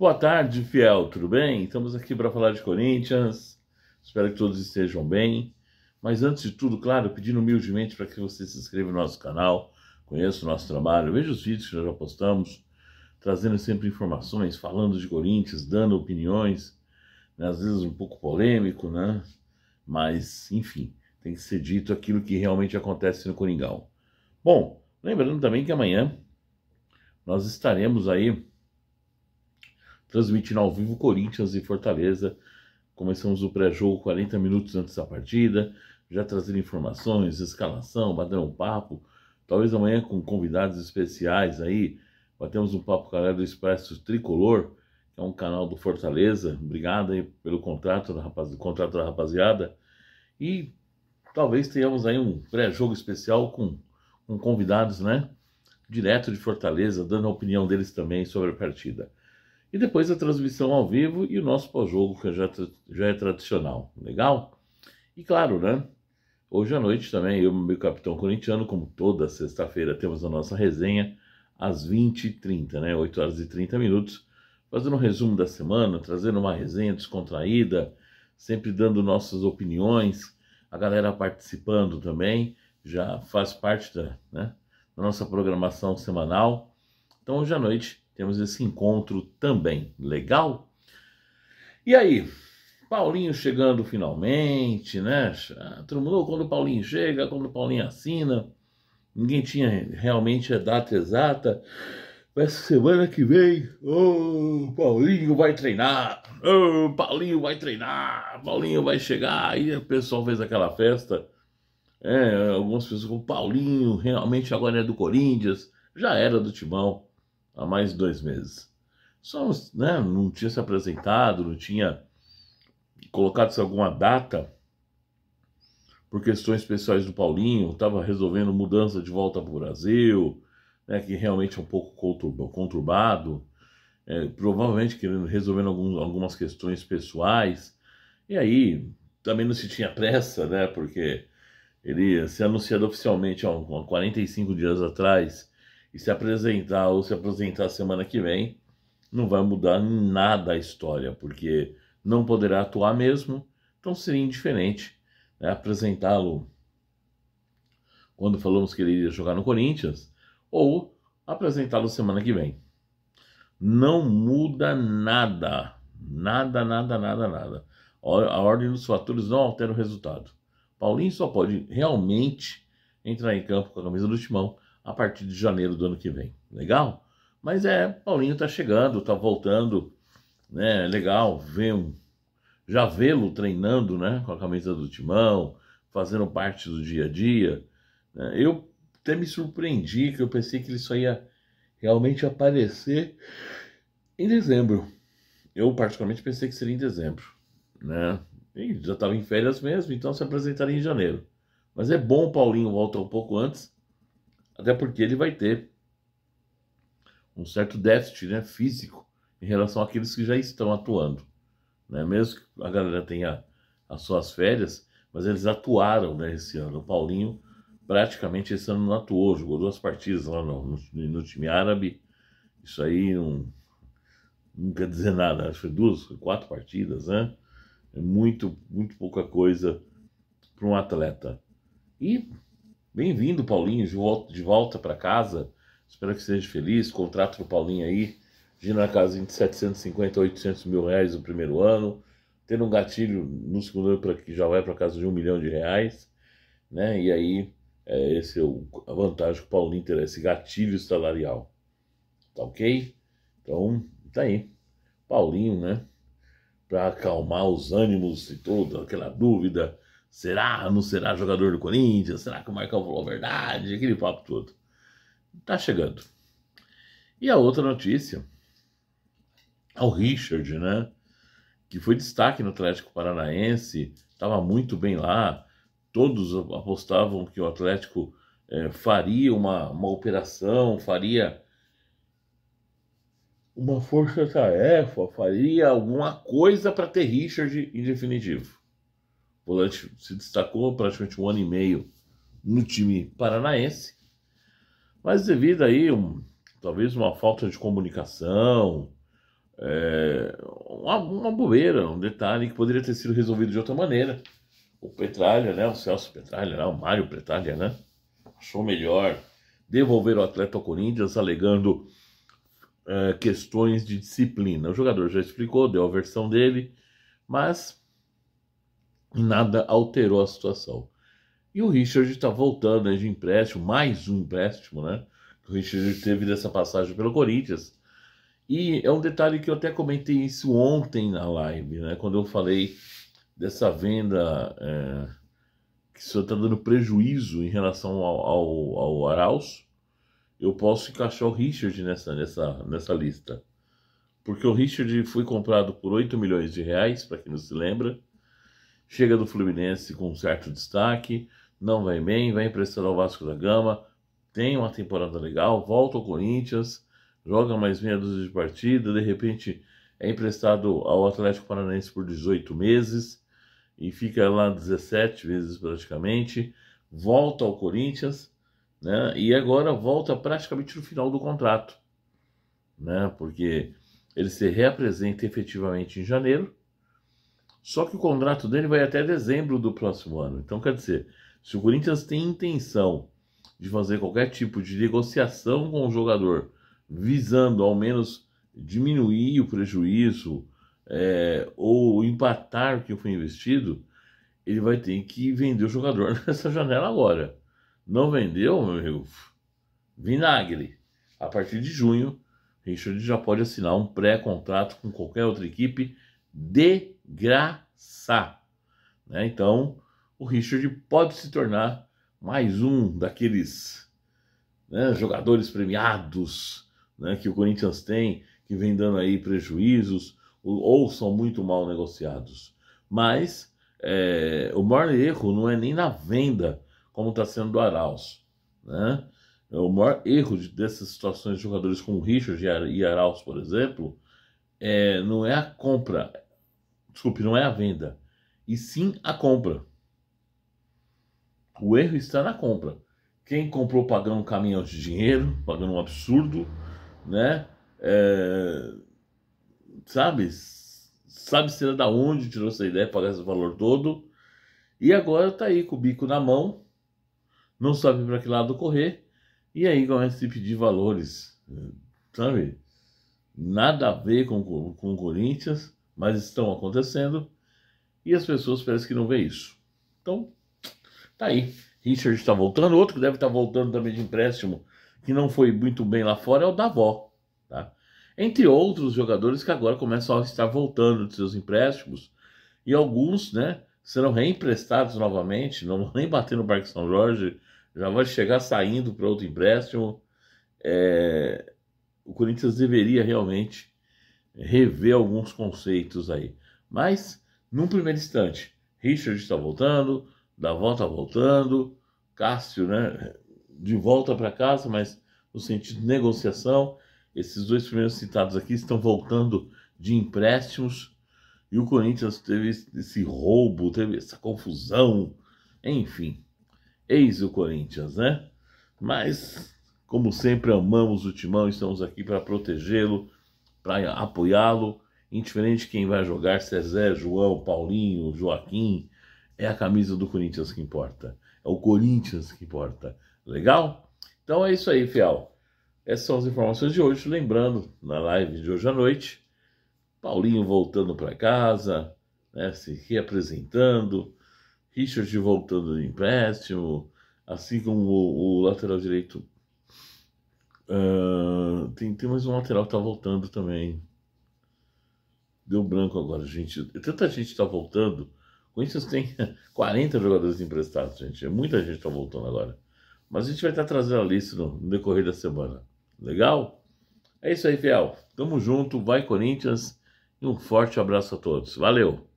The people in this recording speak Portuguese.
Boa tarde, fiel, tudo bem? Estamos aqui para falar de Corinthians. Espero que todos estejam bem. Mas antes de tudo, claro, pedindo humildemente para que você se inscreva no nosso canal, conheça o nosso trabalho, veja os vídeos que nós já postamos, trazendo sempre informações, falando de Corinthians, dando opiniões, né? às vezes um pouco polêmico, né? Mas, enfim, tem que ser dito aquilo que realmente acontece no Coringão. Bom, lembrando também que amanhã nós estaremos aí transmitindo ao vivo Corinthians e Fortaleza. Começamos o pré-jogo 40 minutos antes da partida, já trazendo informações, escalação, batendo um papo. Talvez amanhã com convidados especiais aí, batemos um papo com a galera do Expresso Tricolor, que é um canal do Fortaleza. Obrigado aí pelo contrato da, rapaz... contrato da rapaziada. E talvez tenhamos aí um pré-jogo especial com, com convidados, né? Direto de Fortaleza, dando a opinião deles também sobre a partida. E depois a transmissão ao vivo e o nosso pós-jogo, que já, é já é tradicional. Legal? E claro, né? Hoje à noite também, eu e meu capitão corintiano, como toda sexta-feira, temos a nossa resenha às 20h30, né? 8 horas e 30 minutos, fazendo um resumo da semana, trazendo uma resenha descontraída, sempre dando nossas opiniões, a galera participando também, já faz parte da, né, da nossa programação semanal. Então, hoje à noite, temos esse encontro também, legal? E aí, Paulinho chegando finalmente, né? Todo mundo, quando o Paulinho chega, quando o Paulinho assina, ninguém tinha realmente a data exata. Essa semana que vem, o oh, Paulinho vai treinar, o oh, Paulinho vai treinar, Paulinho vai chegar. Aí o pessoal fez aquela festa. É, algumas pessoas, com Paulinho realmente agora é do Corinthians, já era do Timão há mais de dois meses. Só né, não tinha se apresentado, não tinha colocado-se alguma data por questões pessoais do Paulinho, estava resolvendo mudança de volta para o Brasil, né, que realmente é um pouco conturbado, é, provavelmente querendo resolvendo algum, algumas questões pessoais. E aí também não se tinha pressa, né, porque ele se anunciado oficialmente há 45 dias atrás e se apresentar ou se apresentar semana que vem, não vai mudar nada a história, porque não poderá atuar mesmo, então seria indiferente né, apresentá-lo quando falamos que ele iria jogar no Corinthians, ou apresentá-lo semana que vem. Não muda nada, nada, nada, nada, nada. A ordem dos fatores não altera o resultado. Paulinho só pode realmente entrar em campo com a camisa do Timão a partir de janeiro do ano que vem. Legal? Mas é, Paulinho tá chegando, tá voltando, né? Legal ver um, já vê-lo treinando, né? Com a camisa do timão, fazendo parte do dia a dia. Né? Eu até me surpreendi que eu pensei que ele só ia realmente aparecer em dezembro. Eu particularmente pensei que seria em dezembro, né? E já estava em férias mesmo, então se apresentaria em janeiro. Mas é bom o Paulinho voltar um pouco antes até porque ele vai ter um certo déficit né, físico em relação àqueles que já estão atuando. Né? Mesmo que a galera tenha as suas férias, mas eles atuaram né, esse ano. O Paulinho praticamente esse ano não atuou, jogou duas partidas lá no, no, no time árabe. Isso aí não, não quer dizer nada, acho que foi duas, quatro partidas, né? É muito, muito pouca coisa para um atleta. E Bem-vindo, Paulinho, de volta para casa. Espero que seja feliz. Contrato para o Paulinho aí. Gira na casa de 750 a 800 mil reais no primeiro ano. Tendo um gatilho no segundo ano pra, que já vai para casa de um milhão de reais. Né? E aí, é, esse é o, a vantagem que o Paulinho terá, esse gatilho salarial. Tá ok? Então, tá aí. Paulinho, né? Para acalmar os ânimos e toda aquela dúvida Será? Não será jogador do Corinthians? Será que o Marcão falou a verdade? Aquele papo todo. Tá chegando. E a outra notícia é o Richard, né? Que foi destaque no Atlético Paranaense, estava muito bem lá. Todos apostavam que o Atlético é, faria uma, uma operação, faria uma força-tarefa, faria alguma coisa para ter Richard em definitivo. Volante se destacou praticamente um ano e meio no time paranaense, mas devido aí um, talvez uma falta de comunicação, é, uma, uma bobeira, um detalhe que poderia ter sido resolvido de outra maneira. O Petralha, né, o Celso Petralha, né, o Mário Petralha, né, achou melhor devolver o atleta ao Corinthians alegando é, questões de disciplina. O jogador já explicou, deu a versão dele, mas nada alterou a situação. E o Richard está voltando né, de empréstimo, mais um empréstimo, né? Que o Richard teve dessa passagem pelo Corinthians. E é um detalhe que eu até comentei isso ontem na live, né? Quando eu falei dessa venda é, que só está dando prejuízo em relação ao, ao, ao Arauz, eu posso encaixar o Richard nessa, nessa, nessa lista. Porque o Richard foi comprado por 8 milhões de reais, para quem não se lembra, chega do Fluminense com um certo destaque, não vai bem, vai emprestar ao Vasco da Gama, tem uma temporada legal, volta ao Corinthians, joga mais meia dúzia de partida, de repente é emprestado ao Atlético Paranaense por 18 meses e fica lá 17 vezes praticamente, volta ao Corinthians, né? E agora volta praticamente no final do contrato, né? Porque ele se reapresenta efetivamente em janeiro só que o contrato dele vai até dezembro do próximo ano. Então, quer dizer, se o Corinthians tem intenção de fazer qualquer tipo de negociação com o jogador, visando ao menos diminuir o prejuízo é, ou empatar o que foi investido, ele vai ter que vender o jogador nessa janela agora. Não vendeu, meu amigo? Vinagre. A partir de junho, Richard já pode assinar um pré-contrato com qualquer outra equipe de graça. Né? Então, o Richard pode se tornar mais um daqueles né, jogadores premiados né, que o Corinthians tem, que vem dando aí prejuízos ou, ou são muito mal negociados. Mas é, o maior erro não é nem na venda, como está sendo do Arauz. Né? É o maior erro de, dessas situações de jogadores como o Richard e Arauz, por exemplo, é, não é a compra, Desculpe, não é a venda, e sim a compra. O erro está na compra. Quem comprou pagando um caminhão de dinheiro, pagando um absurdo, né? É, sabe? Sabe será da onde tirou essa ideia, pagar esse valor todo. E agora tá aí com o bico na mão, não sabe para que lado correr, e aí começa a se pedir valores, sabe? Nada a ver com, com o Corinthians, mas estão acontecendo e as pessoas parecem que não vê isso. Então, tá aí. Richard está voltando, outro que deve estar voltando também de empréstimo, que não foi muito bem lá fora, é o Davó, tá? Entre outros jogadores que agora começam a estar voltando de seus empréstimos e alguns, né, serão reemprestados novamente, não vão nem bater no Parque São Jorge, já vai chegar saindo para outro empréstimo. É... O Corinthians deveria realmente rever alguns conceitos aí. Mas, num primeiro instante, Richard está voltando, da volta tá voltando, Cássio, né? De volta para casa, mas no sentido de negociação. Esses dois primeiros citados aqui estão voltando de empréstimos e o Corinthians teve esse roubo, teve essa confusão, enfim. Eis o Corinthians, né? Mas, como sempre, amamos o Timão, estamos aqui para protegê-lo para apoiá-lo, indiferente de quem vai jogar, se é Zé, João, Paulinho, Joaquim, é a camisa do Corinthians que importa. É o Corinthians que importa. Legal? Então é isso aí, fiel. Essas são as informações de hoje. Lembrando, na live de hoje à noite, Paulinho voltando para casa, né, se reapresentando, Richard voltando do empréstimo, assim como o, o lateral direito Uh, tem, tem mais um lateral que tá voltando também. Deu branco agora, gente. Tanta gente tá voltando. O Corinthians tem 40 jogadores emprestados, gente. É muita gente tá voltando agora. Mas a gente vai estar tá trazendo a lista no, no, decorrer da semana. Legal? É isso aí, Fiel. Tamo junto. Vai, Corinthians. E um forte abraço a todos. Valeu!